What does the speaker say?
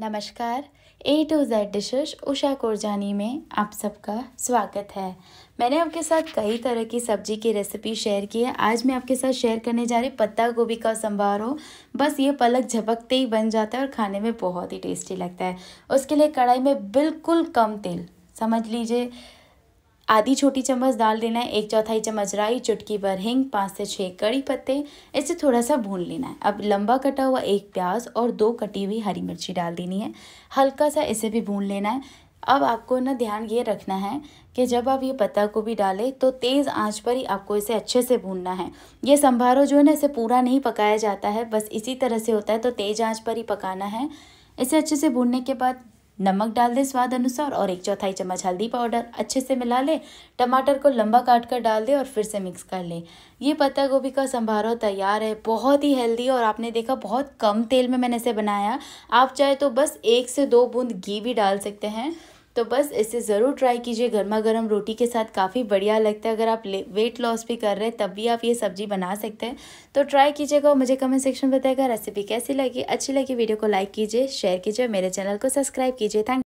नमस्कार A to Z dishes Usha Korjani में आप सबका स्वागत है मैंने आपके साथ कई तरह की सब्जी की रेसिपी शेयर की है आज मैं आपके साथ शेयर करने जा रही पत्ता गोभी का संभार हो बस ये पलक झपकते ही बन जाता है और खाने में बहुत ही टेस्टी लगता है उसके लिए कढ़ाई में बिल्कुल कम तेल समझ लीजिए आधी छोटी चम्मच डाल देना है एक चौथाई चम्मच राई चुटकी भर हिंग पाँच से छः कड़ी पत्ते इसे थोड़ा सा भून लेना है अब लंबा कटा हुआ एक प्याज और दो कटी हुई हरी मिर्ची डाल देनी है हल्का सा इसे भी भून लेना है अब आपको ना ध्यान ये रखना है कि जब आप ये पत्ता को भी डालें तो तेज़ आंच पर ही आपको इसे अच्छे से भूनना है ये संभारो जो है ना इसे पूरा नहीं पकाया जाता है बस इसी तरह से होता है तो तेज़ आंच पर ही पकाना है इसे अच्छे से भूनने के बाद नमक डाल दें स्वाद अनुसार और एक चौथाई चम्मच हल्दी पाउडर अच्छे से मिला लें टमाटर को लंबा काट कर डाल दें और फिर से मिक्स कर लें ये पत्ता गोभी का संभारो तैयार है बहुत ही हेल्दी और आपने देखा बहुत कम तेल में मैंने इसे बनाया आप चाहे तो बस एक से दो बूंद घी भी डाल सकते हैं तो बस इसे ज़रूर ट्राई कीजिए गर्मा गर्म रोटी के साथ काफ़ी बढ़िया लगता है अगर आप वेट लॉस भी कर रहे हैं तब भी आप ये सब्जी बना सकते हैं तो ट्राई कीजिएगा और मुझे कमेंट सेक्शन में बताएगा रेसिपी कैसी लगी अच्छी लगी वीडियो को लाइक कीजिए शेयर कीजिए मेरे चैनल को सब्सक्राइब कीजिए थैंक